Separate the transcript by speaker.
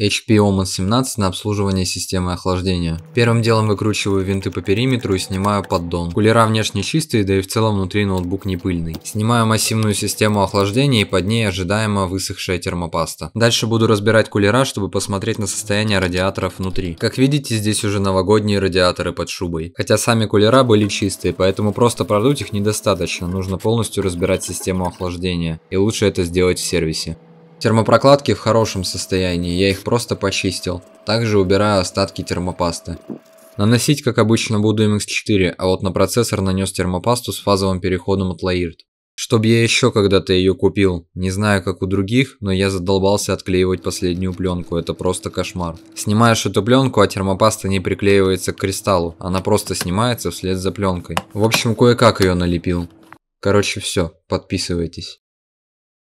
Speaker 1: HP Omen 17 на обслуживание системы охлаждения. Первым делом выкручиваю винты по периметру и снимаю поддон. Кулера внешне чистые, да и в целом внутри ноутбук не пыльный. Снимаю массивную систему охлаждения и под ней ожидаемо высохшая термопаста. Дальше буду разбирать кулера, чтобы посмотреть на состояние радиаторов внутри. Как видите, здесь уже новогодние радиаторы под шубой. Хотя сами кулера были чистые, поэтому просто продуть их недостаточно, нужно полностью разбирать систему охлаждения. И лучше это сделать в сервисе. Термопрокладки в хорошем состоянии, я их просто почистил. Также убираю остатки термопасты. Наносить, как обычно, буду MX4, а вот на процессор нанес термопасту с фазовым переходом от Laird. Чтоб я еще когда-то ее купил. Не знаю, как у других, но я задолбался отклеивать последнюю пленку, это просто кошмар. Снимаешь эту пленку, а термопаста не приклеивается к кристаллу, она просто снимается вслед за пленкой. В общем, кое-как ее налепил. Короче, все, подписывайтесь.